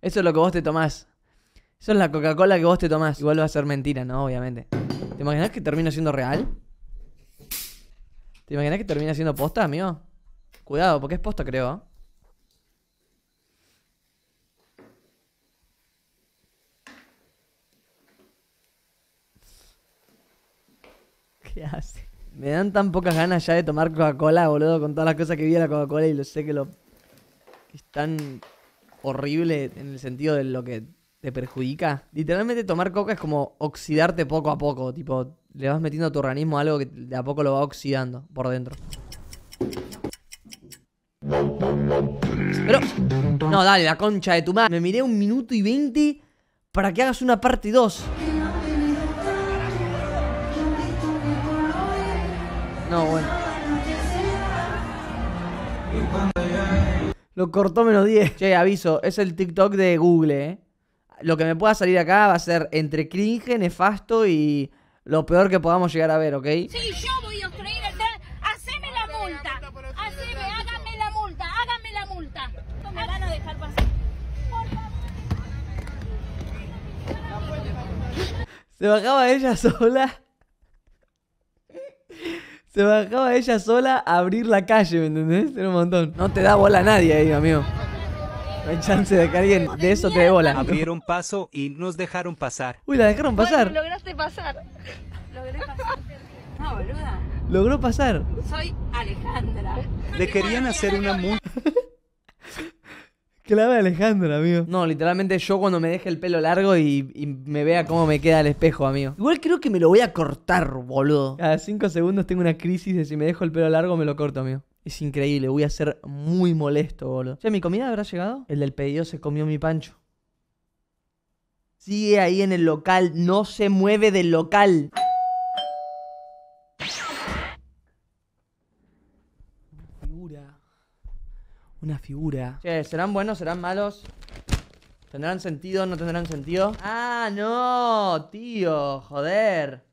Eso es lo que vos te tomás. Eso es la Coca-Cola que vos te tomás. Igual va a ser mentira, ¿no? Obviamente. ¿Te imaginas que termina siendo real? ¿Te imaginas que termina siendo posta, amigo? Cuidado, porque es posta, creo. ¿Qué hace? Me dan tan pocas ganas ya de tomar Coca-Cola, boludo, con todas las cosas que vi de la Coca-Cola y lo sé que lo. es tan horrible en el sentido de lo que te perjudica. Literalmente tomar coca es como oxidarte poco a poco. Tipo, le vas metiendo a tu organismo algo que de a poco lo va oxidando por dentro. Pero, no, dale, la concha de tu madre. Me miré un minuto y veinte para que hagas una parte dos. No, bueno. Lo cortó menos 10. Che, aviso, es el TikTok de Google, ¿eh? Lo que me pueda salir acá va a ser entre cringe, nefasto y lo peor que podamos llegar a ver, ¿ok? Sí, yo voy a el atrás. Haceme la multa. Haceme, hágame la multa, hágame la multa. No me van a dejar pasar. Se bajaba ella sola. Te bajaba ella sola a abrir la calle, ¿me entendés? Era un montón. No te da bola a nadie ahí, amigo. No hay chance de que alguien de eso te dé bola. Abrieron paso y nos dejaron pasar. Uy, la dejaron pasar. lograste pasar. Logré pasar. No, boluda. Logró pasar. Soy Alejandra. Le querían hacer una mu... Clave Alejandra, amigo. No, literalmente yo cuando me deje el pelo largo y, me vea cómo me queda el espejo, amigo. Igual creo que me lo voy a cortar, boludo. Cada cinco segundos tengo una crisis de si me dejo el pelo largo me lo corto, amigo. Es increíble, voy a ser muy molesto, boludo. Ya, ¿mi comida habrá llegado? El del pedido se comió mi pancho. Sigue ahí en el local, no se mueve del local. Figura. Una figura. ¿serán buenos? ¿Serán malos? ¿Tendrán sentido? ¿No tendrán sentido? ¡Ah, no! Tío, joder.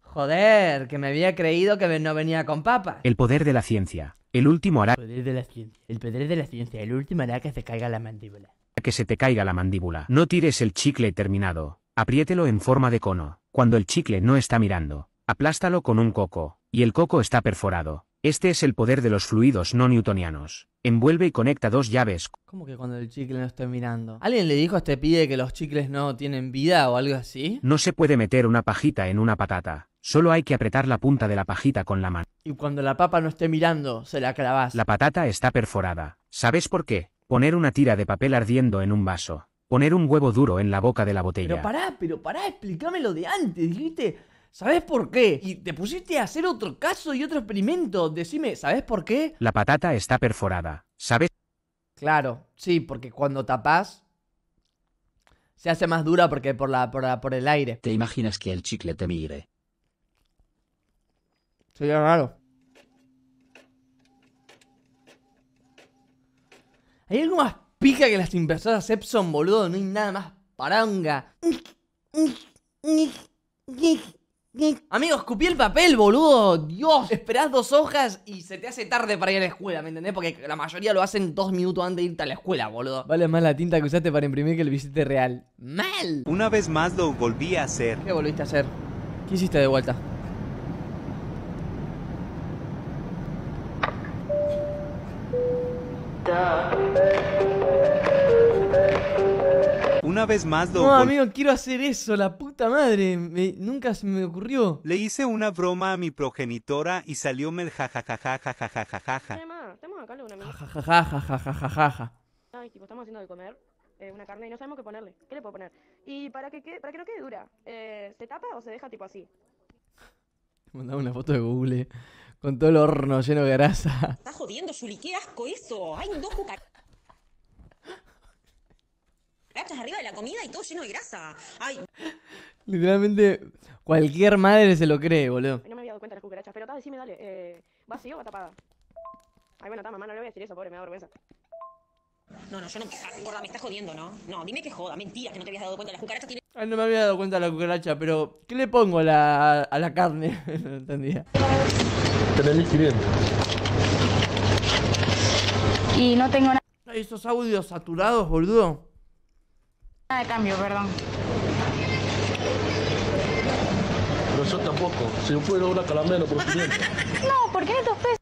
Joder, que me había creído que no venía con papa El poder de la ciencia. El último hará... El poder de la ciencia. El poder de la ciencia. El último hará que se caiga la mandíbula. Que se te caiga la mandíbula. No tires el chicle terminado. Apriételo en forma de cono. Cuando el chicle no está mirando, aplástalo con un coco. Y el coco está perforado. Este es el poder de los fluidos no newtonianos. Envuelve y conecta dos llaves. ¿Cómo que cuando el chicle no esté mirando? ¿Alguien le dijo a este pide que los chicles no tienen vida o algo así? No se puede meter una pajita en una patata. Solo hay que apretar la punta de la pajita con la mano. Y cuando la papa no esté mirando, se la clavas. La patata está perforada. ¿Sabes por qué? Poner una tira de papel ardiendo en un vaso. Poner un huevo duro en la boca de la botella. Pero pará, pero pará, explícamelo de antes. Dijiste ¿Sabes por qué? Y te pusiste a hacer otro caso y otro experimento. Decime, ¿sabes por qué? La patata está perforada, ¿sabes? Claro, sí, porque cuando tapas se hace más dura porque por la, por, el aire. ¿Te imaginas que el chicle te mire? Sería raro. ¿Hay algo más pica que las impresoras Epson, boludo? No hay nada más paranga. Amigo, escupí el papel, boludo. Dios, esperás dos hojas y se te hace tarde para ir a la escuela, ¿me entendés? Porque la mayoría lo hacen dos minutos antes de irte a la escuela, boludo. Vale más la tinta que usaste para imprimir que el visite real. ¡Mal! Una vez más lo volví a hacer. ¿Qué volviste a hacer? ¿Qué hiciste de vuelta? vez más No, amigo, quiero hacer eso, la puta madre. nunca se me ocurrió. Le hice una broma a mi progenitora y salió el jajajajajajajajaja. Jajajajajajajajaja. Ay, tipo, estamos haciendo de comer una carne y no sabemos qué ponerle. ¿Qué le puedo poner? Y para que, que no quede dura, ¿se tapa o se deja tipo así? Mandaba una foto de Google con todo el horno lleno de grasa. jodiendo, Juli, asco eso. Hay arriba de la comida y todo lleno de grasa. Literalmente, cualquier madre se lo cree, boludo. No me había dado cuenta de las cucarachas, pero está, decime, dale. Eh, ¿Vacío o tapada? Ay, bueno, está, mamá, no le voy a decir eso, pobre, me da vergüenza. No, no, yo no. Ah, gorda, me estás jodiendo, ¿no? No, dime que joda, mentira, que no te habías dado cuenta. Las cucarachas Tiene... Ay, no me había dado cuenta de la cucaracha, pero ¿qué le pongo a la, a la carne? no entendía. bien? Y no tengo nada. Esos audios saturados, boludo. Ah, de cambio, perdón. Pero yo tampoco. Si yo fuera una caramelo por 500. no, ¿por 500 pesos?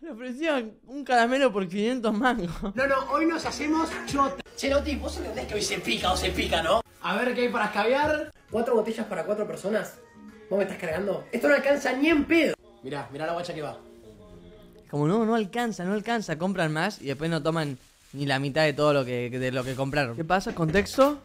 Le ofrecían un caramelo por 500 mangos. No, no, hoy nos hacemos chota. cheloti ¿vos entendés que hoy se pica o se pica, no? A ver qué hay para escabear. ¿Cuatro botellas para cuatro personas? ¿Vos me estás cargando? Esto no alcanza ni en pedo. Mirá, mirá la guacha que va. Como no, no alcanza, no alcanza. Compran más y después no toman ni la mitad de todo lo que, lo que compraron. ¿Qué pasa? ¿Contexto?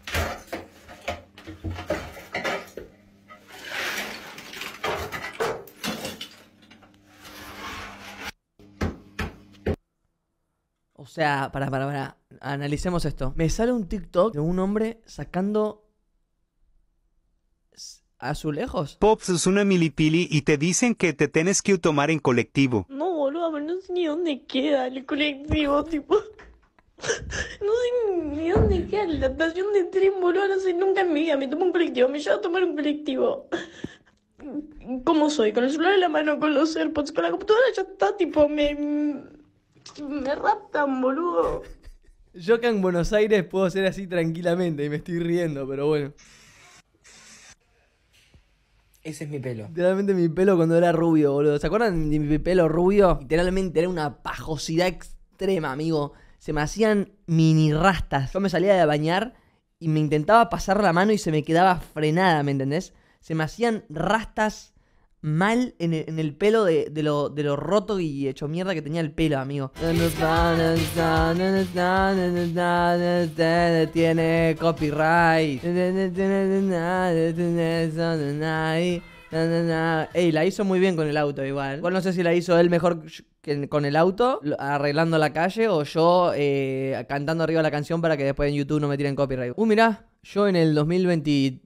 O sea, para, para, para. Analicemos esto. Me sale un TikTok de un hombre sacando azulejos. Pops es una milipili y te dicen que te tienes que tomar en colectivo. No, boludo, no sé ni dónde queda el colectivo, tipo. No sé ni dónde queda la estación de tren, boludo. No sé nunca en mi vida. Me tomo un colectivo, me llevo a tomar un colectivo. ¿Cómo soy? Con el celular en la mano, con los AirPods, con la computadora ya está, tipo, me. Me raptan, boludo. Yo acá en Buenos Aires puedo ser así tranquilamente y me estoy riendo, pero bueno. Ese es mi pelo. Literalmente mi pelo cuando era rubio, boludo. ¿Se acuerdan de mi pelo rubio? Literalmente era una pajosidad extrema, amigo se me hacían mini rastas. Yo me salía de bañar y me intentaba pasar la mano y se me quedaba frenada, ¿me entendés? Se me hacían rastas mal en el, en el pelo de, lo, de, lo, roto y hecho mierda que tenía el pelo, amigo. Tiene copyright. No, no, no. Ey, la hizo muy bien con el auto igual. Igual no sé si la hizo él mejor con el auto, arreglando la calle, o yo eh, cantando arriba la canción para que después en YouTube no me tiren copyright. Uh, mirá, yo en el 2020...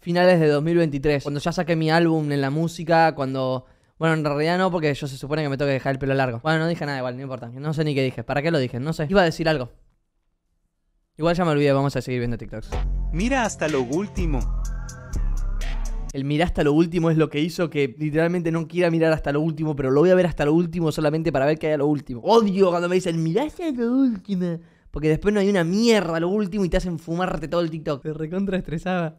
Finales de 2023, cuando ya saqué mi álbum en la música, cuando bueno, en realidad no, porque yo se supone que me tengo que dejar el pelo largo. Bueno, no dije nada igual, no importa. No sé ni qué dije. ¿Para qué lo dije? No sé. Iba a decir algo. Igual ya me olvidé, vamos a seguir viendo TikToks. Mira hasta lo último el mirar hasta lo último es lo que hizo que literalmente no quiera mirar hasta lo último, pero lo voy a ver hasta lo último solamente para ver que haya lo último. Odio cuando me dicen, mirá hasta lo último. Porque después no hay una mierda lo último y te hacen fumarte todo el TikTok. Te recontraestresaba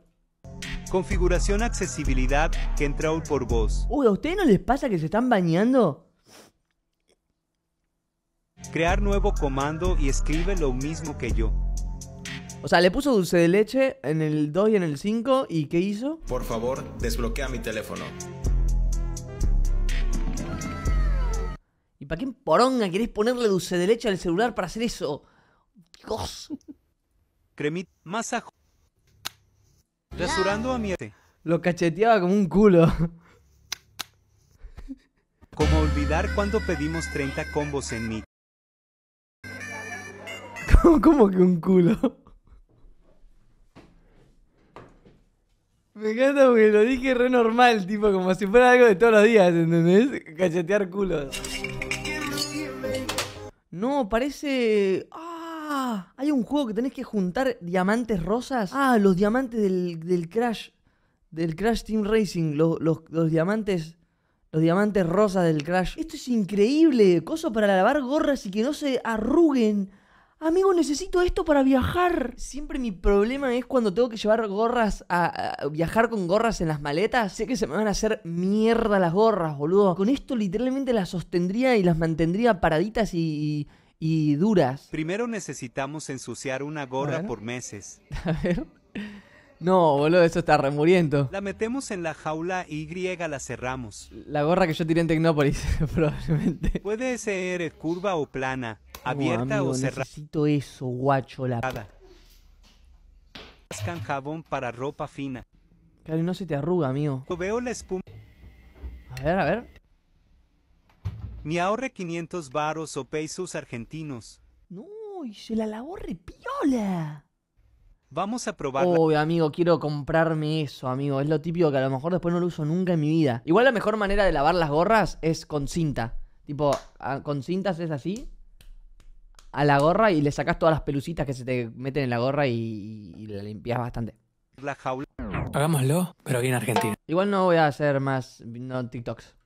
Configuración accesibilidad, que entra por voz. Uy, ¿a ustedes no les pasa que se están bañando? Crear nuevo comando y escribe lo mismo que yo. O sea, le puso dulce de leche en el 2 y en el 5 y ¿qué hizo? Por favor, desbloquea mi teléfono. ¿Y para qué poronga querés ponerle dulce de leche al celular para hacer eso? Dios. Cremit, masa. Resurando a mi. Lo cacheteaba como un culo. Como olvidar cuando pedimos 30 combos en mi. ¿Cómo, que un culo? Me encanta porque lo dije re normal, tipo, como si fuera algo de todos los días, ¿entendés? Cachetear culos. No, parece. ¡Ah! Hay un juego que tenés que juntar diamantes rosas. Ah, los diamantes del, del Crash. Del Crash Team Racing. Los, los diamantes. Los diamantes rosas del Crash. Esto es increíble. Coso para lavar gorras y que no se arruguen. Amigo, necesito esto para viajar. Siempre mi problema es cuando tengo que llevar gorras a, viajar con gorras en las maletas. Sé que se me van a hacer mierda las gorras, boludo. Con esto literalmente las sostendría y las mantendría paraditas y, y duras. Primero necesitamos ensuciar una gorra por meses. A ver. No, boludo, eso está remuriendo. La metemos en la jaula y la cerramos. La gorra que yo tiré en Tecnópolis, probablemente. Puede ser curva o plana, oh, abierta o cerrada. Necesito eso, guacho, la... Rascan jabón para ropa fina. Claro, no se te arruga, amigo. veo la espuma. A ver, a ver. Ni ahorre 500 varos o pesos argentinos. No, y se la lavó repiola. Vamos a probar. Uy, amigo, quiero comprarme eso, amigo. Es lo típico que a lo mejor después no lo uso nunca en mi vida. Igual la mejor manera de lavar las gorras es con cinta. Tipo, con cintas es así. A la gorra y le sacas todas las pelucitas que se te meten en la gorra y, la limpias bastante. La jaula. Hagámoslo, pero en Argentina. Igual no voy a hacer más no, TikToks.